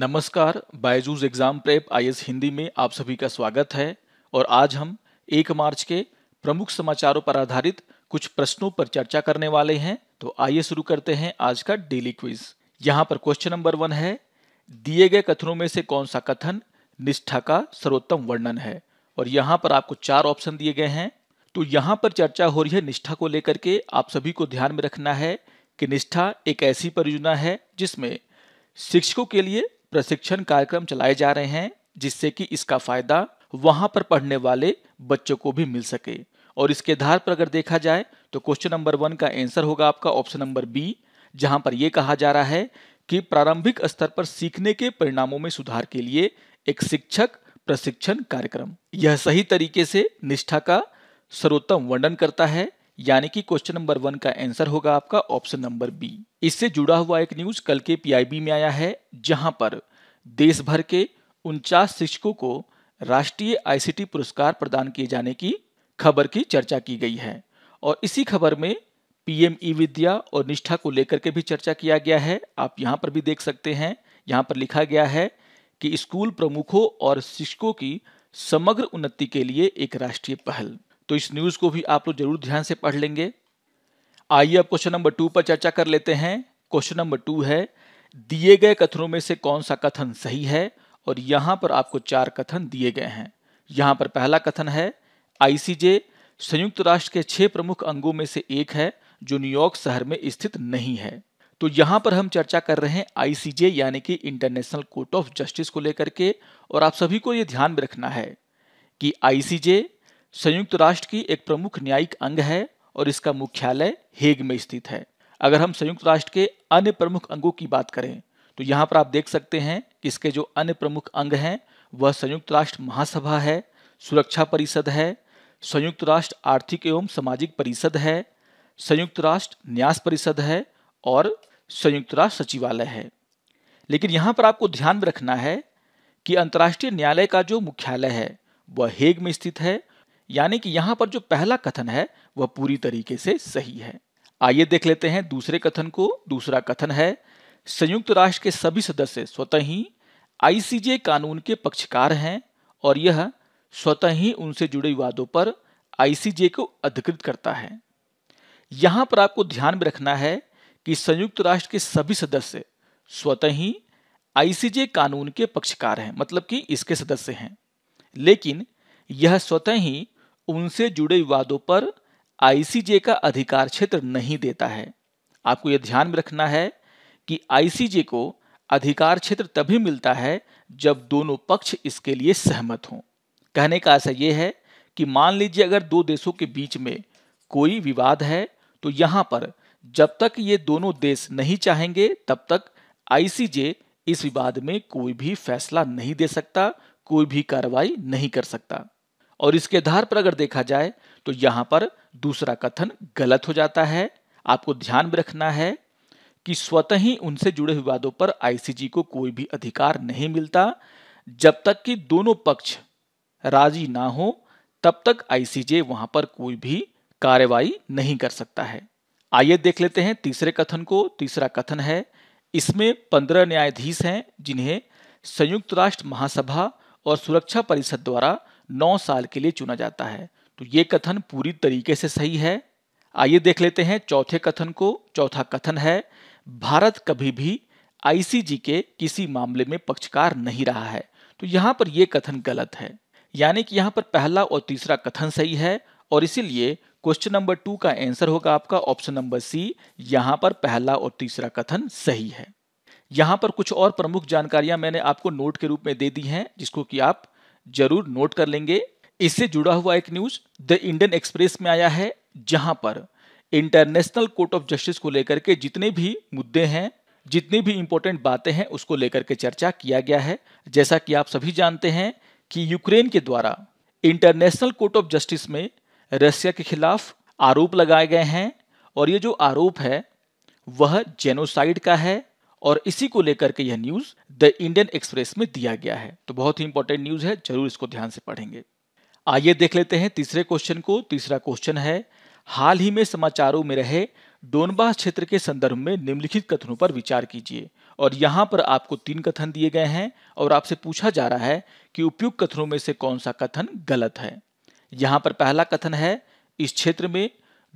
नमस्कार Byju's exam prep आई हिंदी में आप सभी का स्वागत है और आज हम एक मार्च के प्रमुख समाचारों पर आधारित कुछ प्रश्नों पर चर्चा करने वाले हैं तो आइए शुरू करते हैं आज का डेली क्विज यहाँ पर क्वेश्चन नंबर वन है दिए गए कथनों में से कौन सा कथन निष्ठा का सर्वोत्तम वर्णन है और यहाँ पर आपको चार ऑप्शन दिए गए हैं तो यहाँ पर चर्चा हो रही है निष्ठा को लेकर के आप सभी को ध्यान में रखना है कि निष्ठा एक ऐसी परियोजना है जिसमें शिक्षकों के लिए प्रशिक्षण कार्यक्रम चलाए जा रहे हैं जिससे कि इसका फायदा वहां पर पढ़ने वाले बच्चों को भी मिल सके और इसके आधार पर अगर देखा जाए तो क्वेश्चन नंबर वन का आंसर होगा आपका ऑप्शन नंबर बी जहां पर यह कहा जा रहा है कि प्रारंभिक स्तर पर सीखने के परिणामों में सुधार के लिए एक शिक्षक प्रशिक्षण कार्यक्रम यह सही तरीके से निष्ठा का सर्वोत्तम वर्णन करता है यानी कि क्वेश्चन नंबर वन का आंसर होगा आपका ऑप्शन नंबर बी इससे जुड़ा हुआ एक न्यूज कल के पीआईबी में आया है जहां पर देश भर के उनचास शिक्षकों को राष्ट्रीय आईसीटी पुरस्कार प्रदान किए जाने की खबर की चर्चा की गई है और इसी खबर में पीएम ई विद्या और निष्ठा को लेकर के भी चर्चा किया गया है आप यहाँ पर भी देख सकते हैं यहाँ पर लिखा गया है कि स्कूल प्रमुखों और शिक्षकों की समग्र उन्नति के लिए एक राष्ट्रीय पहल तो इस न्यूज़ को भी आप लोग जरूर ध्यान से पढ़ लेंगे आइए अब क्वेश्चन नंबर टू पर चर्चा कर लेते हैं क्वेश्चन नंबर टू है दिए गए कथनों में से कौन सा कथन सही है और यहां पर आपको चार कथन दिए गए हैं यहां पर पहला कथन है आईसीजे संयुक्त राष्ट्र के छह प्रमुख अंगों में से एक है जो न्यूयॉर्क शहर में स्थित नहीं है तो यहां पर हम चर्चा कर रहे हैं आईसीजे यानी कि इंटरनेशनल कोर्ट ऑफ जस्टिस को लेकर के और आप सभी को यह ध्यान में रखना है कि आईसीजे संयुक्त राष्ट्र की एक प्रमुख न्यायिक अंग है और इसका मुख्यालय हेग में स्थित है अगर हम संयुक्त राष्ट्र के अन्य प्रमुख अंगों की बात करें तो यहाँ पर आप देख सकते हैं कि इसके जो अन्य प्रमुख अंग हैं वह संयुक्त राष्ट्र महासभा है सुरक्षा परिषद है संयुक्त राष्ट्र आर्थिक एवं सामाजिक परिषद है संयुक्त राष्ट्र न्यास परिषद है और संयुक्त राष्ट्र सचिवालय है लेकिन यहाँ पर आपको ध्यान में रखना है कि अंतर्राष्ट्रीय न्यायालय का जो मुख्यालय है वह हेग में स्थित है यानी कि यहां पर जो पहला कथन है वह पूरी तरीके से सही है आइए देख लेते हैं दूसरे कथन को दूसरा कथन है संयुक्त राष्ट्र के सभी सदस्य स्वतः ही आईसीजे कानून के पक्षकार हैं और यह स्वतः ही उनसे जुड़े विवादों पर आईसीजे को अधिकृत करता है यहां पर आपको ध्यान में रखना है कि संयुक्त राष्ट्र के सभी सदस्य स्वतः ही आईसीजे कानून के पक्षकार हैं मतलब कि इसके सदस्य हैं लेकिन यह स्वतः ही उनसे जुड़े विवादों पर आईसीजे का अधिकार क्षेत्र नहीं देता है आपको यह ध्यान में रखना है कि आईसीजे को अधिकार क्षेत्र तभी मिलता है जब दोनों पक्ष इसके लिए सहमत हों कहने का ऐसा यह है कि मान लीजिए अगर दो देशों के बीच में कोई विवाद है तो यहां पर जब तक ये दोनों देश नहीं चाहेंगे तब तक आईसीजे इस विवाद में कोई भी फैसला नहीं दे सकता कोई भी कार्रवाई नहीं कर सकता और इसके आधार पर अगर देखा जाए तो यहां पर दूसरा कथन गलत हो जाता है आपको ध्यान में रखना है कि स्वतः ही उनसे जुड़े विवादों पर आईसीजी को कोई भी अधिकार नहीं मिलता जब तक कि दोनों पक्ष राजी ना हो तब तक आईसीजे वहां पर कोई भी कार्रवाई नहीं कर सकता है आइए देख लेते हैं तीसरे कथन को तीसरा कथन है इसमें पंद्रह न्यायाधीश हैं जिन्हें संयुक्त राष्ट्र महासभा और सुरक्षा परिषद द्वारा नौ साल के लिए चुना जाता है तो ये कथन पूरी तरीके से सही है आइए देख लेते हैं चौथे कथन को चौथा कथन है भारत कभी भी आईसीजी के किसी मामले में पक्षकार नहीं रहा है तो यहां पर यह कथन गलत है यानी कि यहां पर पहला और तीसरा कथन सही है और इसीलिए क्वेश्चन नंबर टू का आंसर होगा आपका ऑप्शन नंबर सी यहां पर पहला और तीसरा कथन सही है यहां पर कुछ और प्रमुख जानकारियां मैंने आपको नोट के रूप में दे दी हैं जिसको कि आप जरूर नोट कर लेंगे इससे जुड़ा हुआ एक न्यूज द इंडियन एक्सप्रेस में आया है जहां पर इंटरनेशनल कोर्ट ऑफ जस्टिस को लेकर के जितने भी मुद्दे हैं जितनी भी इंपॉर्टेंट बातें हैं उसको लेकर के चर्चा किया गया है जैसा कि आप सभी जानते हैं कि यूक्रेन के द्वारा इंटरनेशनल कोर्ट ऑफ जस्टिस में रशिया के खिलाफ आरोप लगाए गए हैं और ये जो आरोप है वह जेनोसाइड का है और इसी को लेकर के यह न्यूज द इंडियन एक्सप्रेस में दिया गया है तो बहुत ही इंपॉर्टेंट न्यूज है जरूर इसको ध्यान से पढ़ेंगे आइए देख लेते हैं तीसरे क्वेश्चन को तीसरा क्वेश्चन है हाल ही में समाचारों में रहे डोनबास क्षेत्र के संदर्भ में निम्नलिखित कथनों पर विचार कीजिए और यहाँ पर आपको तीन कथन दिए गए हैं और आपसे पूछा जा रहा है कि उपयुक्त कथनों में से कौन सा कथन गलत है यहाँ पर पहला कथन है इस क्षेत्र में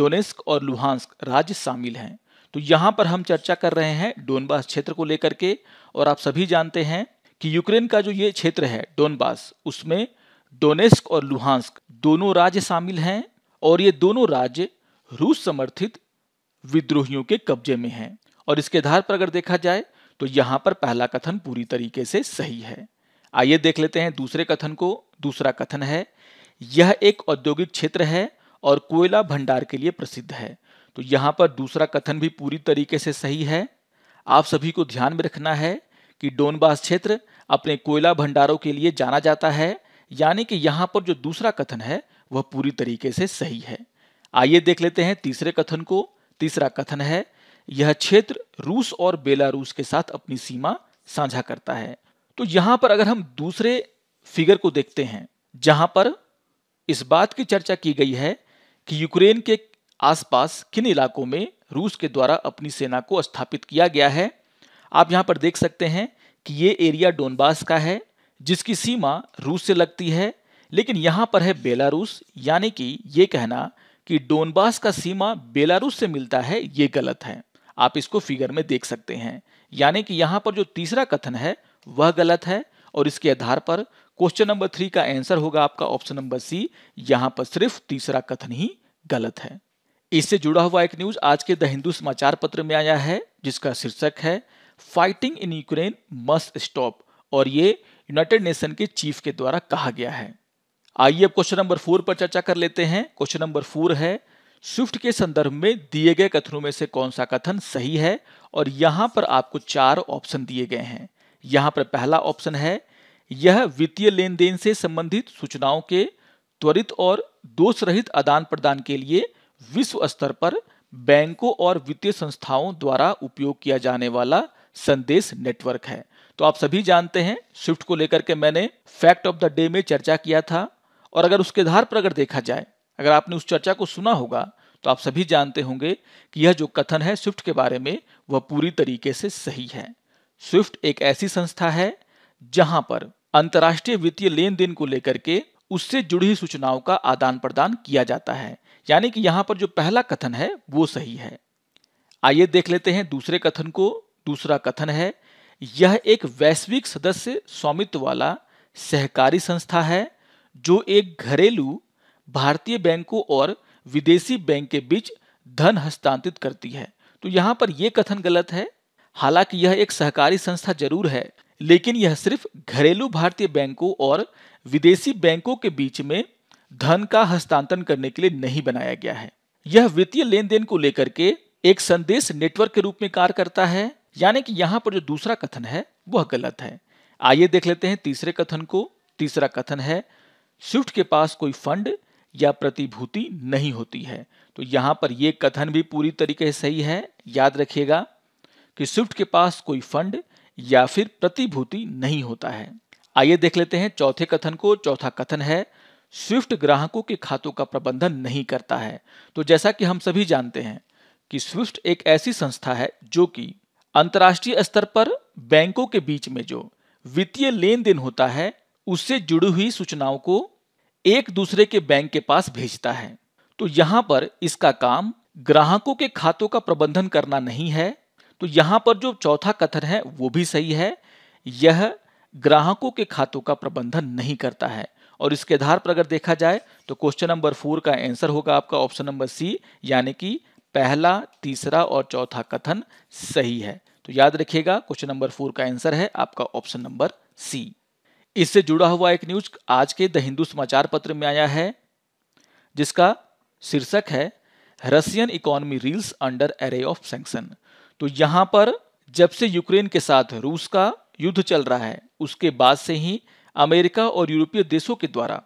डोनेस्क और लुहांस्क राज्य शामिल हैं तो यहां पर हम चर्चा कर रहे हैं डोनबास क्षेत्र को लेकर के और आप सभी जानते हैं कि यूक्रेन का जो ये क्षेत्र है डोनबास उसमें डोनेस्क और लुहांस्क दोनों राज्य शामिल हैं और ये दोनों राज्य रूस समर्थित विद्रोहियों के कब्जे में हैं और इसके आधार पर अगर देखा जाए तो यहां पर पहला कथन पूरी तरीके से सही है आइए देख लेते हैं दूसरे कथन को दूसरा कथन है यह एक औद्योगिक क्षेत्र है और कोयला भंडार के लिए प्रसिद्ध है तो यहाँ पर दूसरा कथन भी पूरी तरीके से सही है आप सभी को ध्यान में रखना है कि डोनबास क्षेत्र अपने कोयला भंडारों के लिए जाना जाता है यानी कि यहाँ पर जो दूसरा कथन है वह पूरी तरीके से सही है आइए देख लेते हैं तीसरे कथन को तीसरा कथन है यह क्षेत्र रूस और बेलारूस के साथ अपनी सीमा साझा करता है तो यहां पर अगर हम दूसरे फिगर को देखते हैं जहां पर इस बात की चर्चा की गई है कि यूक्रेन के आसपास किन इलाकों में रूस के द्वारा अपनी सेना को स्थापित किया गया है आप यहाँ पर देख सकते हैं कि ये एरिया डोनबास का है जिसकी सीमा रूस से लगती है लेकिन यहाँ पर है बेलारूस यानी कि ये कहना कि डोनबास का सीमा बेलारूस से मिलता है ये गलत है आप इसको फिगर में देख सकते हैं यानी कि यहाँ पर जो तीसरा कथन है वह गलत है और इसके आधार पर क्वेश्चन नंबर थ्री का आंसर होगा आपका ऑप्शन नंबर सी यहाँ पर सिर्फ तीसरा कथन ही गलत है इससे जुड़ा हुआ एक न्यूज आज के द हिंदू समाचार पत्र में आया है जिसका शीर्षक है fighting in Ukraine must stop और ये यूनाइटेड नेशन के चीफ के द्वारा कहा गया है आइए अब क्वेश्चन नंबर फोर पर चर्चा कर लेते हैं क्वेश्चन नंबर फोर है स्विफ्ट के संदर्भ में दिए गए कथनों में से कौन सा कथन सही है और यहां पर आपको चार ऑप्शन दिए गए हैं यहां पर पहला ऑप्शन है यह वित्तीय लेन देन से संबंधित सूचनाओं के त्वरित और दोष रहित आदान प्रदान के लिए विश्व स्तर पर बैंकों और वित्तीय संस्थाओं द्वारा उपयोग किया जाने वाला संदेश नेटवर्क है तो आप सभी जानते हैं स्विफ्ट को लेकर के मैंने फैक्ट ऑफ द डे में चर्चा किया था और अगर उसके आधार पर अगर देखा जाए अगर आपने उस चर्चा को सुना होगा तो आप सभी जानते होंगे कि यह जो कथन है स्विफ्ट के बारे में वह पूरी तरीके से सही है स्विफ्ट एक ऐसी संस्था है जहां पर अंतर्राष्ट्रीय वित्तीय लेन देन को लेकर के उससे जुड़ी सूचनाओं का आदान प्रदान किया जाता है यानी कि यहां पर जो पहला कथन है वो सही है आइए देख लेते हैं दूसरे कथन को दूसरा कथन है यह एक वैश्विक सदस्य स्वामित्व वाला सहकारी संस्था है जो एक घरेलू भारतीय बैंकों और विदेशी बैंक के बीच धन हस्तांतरित करती है तो यहां पर यह कथन गलत है हालांकि यह एक सहकारी संस्था जरूर है लेकिन यह सिर्फ घरेलू भारतीय बैंकों और विदेशी बैंकों के बीच में धन का हस्तांतरण करने के लिए नहीं बनाया गया है यह वित्तीय लेन देन को लेकर के एक संदेश नेटवर्क के रूप में कार्य करता है यानी कि यहाँ पर जो दूसरा कथन है वह गलत है आइए देख लेते हैं तीसरे कथन को तीसरा कथन है स्विफ्ट के पास कोई फंड या प्रतिभूति नहीं होती है तो यहां पर यह कथन भी पूरी तरीके से सही है याद रखिएगा कि स्विफ्ट के पास कोई फंड या फिर प्रतिभूति नहीं होता है आइए देख लेते हैं चौथे कथन को चौथा कथन है स्विफ्ट ग्राहकों के खातों का प्रबंधन नहीं करता है तो जैसा कि हम सभी जानते हैं कि स्विफ्ट एक ऐसी संस्था है जो कि अंतर्राष्ट्रीय स्तर पर बैंकों के बीच में जो वित्तीय लेन देन होता है उससे जुड़ी हुई सूचनाओं को एक दूसरे के बैंक के पास भेजता है तो यहां पर इसका काम ग्राहकों के खातों का प्रबंधन करना नहीं है तो यहां पर जो चौथा कथन है वो भी सही है यह ग्राहकों के खातों का प्रबंधन नहीं करता है और इसके आधार पर अगर देखा जाए तो क्वेश्चन नंबर फोर का आंसर होगा आपका ऑप्शन नंबर सी यानी कि पहला तीसरा और चौथा कथन सही है तो याद रखिएगा क्वेश्चन नंबर फोर का आंसर है आपका ऑप्शन नंबर सी इससे जुड़ा हुआ एक न्यूज आज के द हिंदू समाचार पत्र में आया है जिसका शीर्षक है Russian economy reels under array of sanction तो यहां पर जब से यूक्रेन के साथ रूस का युद्ध चल रहा है उसके बाद से ही अमेरिका और यूरोपीय देशों के द्वारा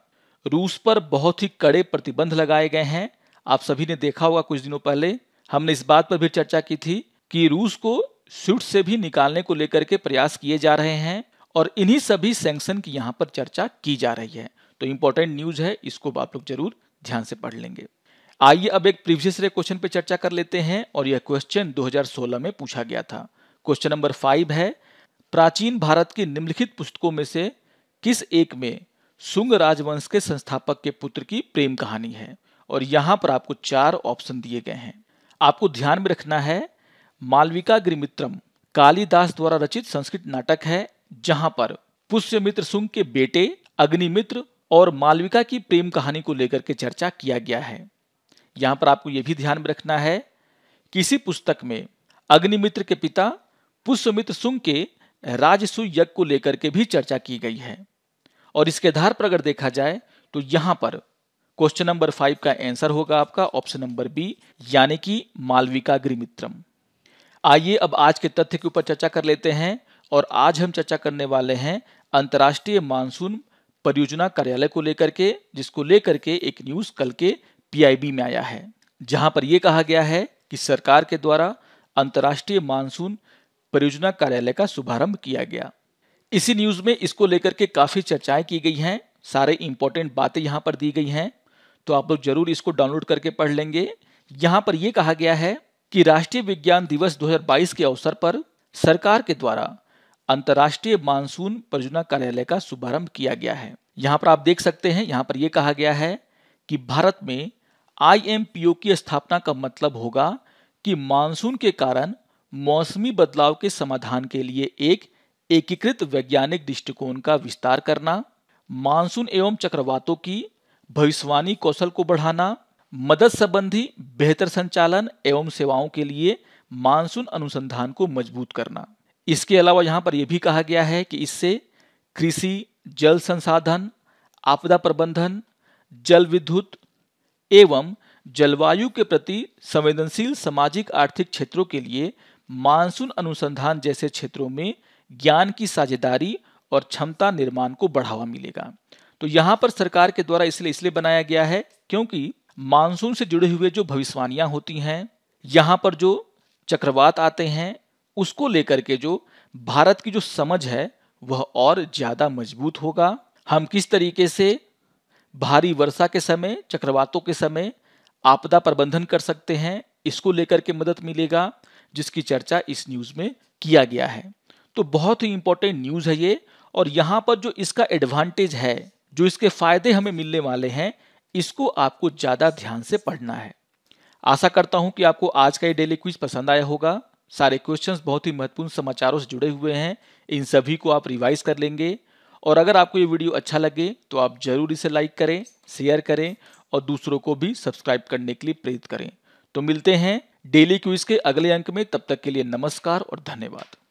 रूस पर बहुत ही कड़े प्रतिबंध लगाए गए हैं आप सभी ने देखा होगा कुछ दिनों पहले हमने इस बात पर भी चर्चा की थी कि रूस को स्विट से भी निकालने को लेकर के प्रयास किए जा रहे हैं और इन्हीं सभी सैंक्शन की यहां पर चर्चा की जा रही है तो इंपॉर्टेंट न्यूज है इसको आप लोग जरूर ध्यान से पढ़ लेंगे आइए अब एक प्रीवियस रे क्वेश्चन पे चर्चा कर लेते हैं और यह क्वेश्चन 2016 में पूछा गया था क्वेश्चन नंबर फाइव है प्राचीन भारत की निम्नलिखित पुस्तकों में से किस एक में सुंग राजवंश के संस्थापक के पुत्र की प्रेम कहानी है और यहां पर आपको चार ऑप्शन दिए गए हैं आपको ध्यान में रखना है मालविका ग्रिमित्रम कालिदास द्वारा रचित संस्कृत नाटक है जहां पर पुष्यमित्र सुंग के बेटे अग्निमित्र और मालविका की प्रेम कहानी को लेकर के चर्चा किया गया है यहां पर आपको यह भी ध्यान में रखना है किसी पुस्तक में अग्निमित्र के पिता पुष्यमित्र सुंग के राजसु यज्ञ को लेकर के भी चर्चा की गई है और इसके आधार पर अगर देखा जाए तो यहां पर क्वेश्चन नंबर फाइव का आंसर होगा आपका ऑप्शन नंबर बी यानी कि मालविका अग्निमित्रम आइए अब आज के तथ्य के ऊपर चर्चा कर लेते हैं और आज हम चर्चा करने वाले हैं अंतर्राष्ट्रीय मानसून परियोजना कार्यालय को लेकर के जिसको लेकर के एक न्यूज कल के पीआईबी में आया है जहां पर यह कहा गया है कि सरकार के द्वारा अंतर्राष्ट्रीय मानसून परियोजना कार्यालय का शुभारंभ किया गया इसी न्यूज़ में इसको लेकर के काफ़ी चर्चाएं की गई हैं सारे इंपॉर्टेंट बातें यहाँ पर दी गई हैं तो आप लोग जरूर इसको डाउनलोड करके पढ़ लेंगे यहाँ पर यह कहा गया है कि राष्ट्रीय विज्ञान दिवस 2022 के अवसर पर सरकार के द्वारा अंतर्राष्ट्रीय मानसून परियोजना कार्यालय का शुभारंभ किया गया है यहाँ पर आप देख सकते हैं यहाँ पर यह कहा गया है कि भारत में आई की स्थापना का मतलब होगा कि मानसून के कारण मौसमी बदलाव के समाधान के लिए एक एकीकृत वैज्ञानिक दृष्टिकोण का विस्तार करना मानसून एवं चक्रवातों की भविष्यवाणी कौशल को बढ़ाना मदद संबंधी बेहतर संचालन एवं सेवाओं के लिए मानसून अनुसंधान को मजबूत करना इसके अलावा यहाँ पर यह भी कहा गया है कि इससे कृषि जल संसाधन आपदा प्रबंधन जल विद्युत एवं जलवायु के प्रति संवेदनशील सामाजिक आर्थिक क्षेत्रों के लिए मानसून अनुसंधान जैसे क्षेत्रों में ज्ञान की साझेदारी और क्षमता निर्माण को बढ़ावा मिलेगा तो यहां पर सरकार के द्वारा इसलिए इसलिए बनाया गया है क्योंकि मानसून से जुड़े हुए जो भविष्यवाणियां होती हैं यहां पर जो चक्रवात आते हैं उसको लेकर के जो भारत की जो समझ है वह और ज़्यादा मजबूत होगा हम किस तरीके से भारी वर्षा के समय चक्रवातों के समय आपदा प्रबंधन कर सकते हैं इसको लेकर के मदद मिलेगा जिसकी चर्चा इस न्यूज़ में किया गया है तो बहुत ही इंपॉर्टेंट न्यूज़ है ये और यहाँ पर जो इसका एडवांटेज है जो इसके फायदे हमें मिलने वाले हैं इसको आपको ज़्यादा ध्यान से पढ़ना है आशा करता हूं कि आपको आज का ये डेली क्विज पसंद आया होगा सारे क्वेश्चंस बहुत ही महत्वपूर्ण समाचारों से जुड़े हुए हैं इन सभी को आप रिवाइज कर लेंगे और अगर आपको ये वीडियो अच्छा लगे तो आप जरूर इसे लाइक करें शेयर करें और दूसरों को भी सब्सक्राइब करने के लिए प्रेरित करें तो मिलते हैं डेली क्विज के अगले अंक में तब तक के लिए नमस्कार और धन्यवाद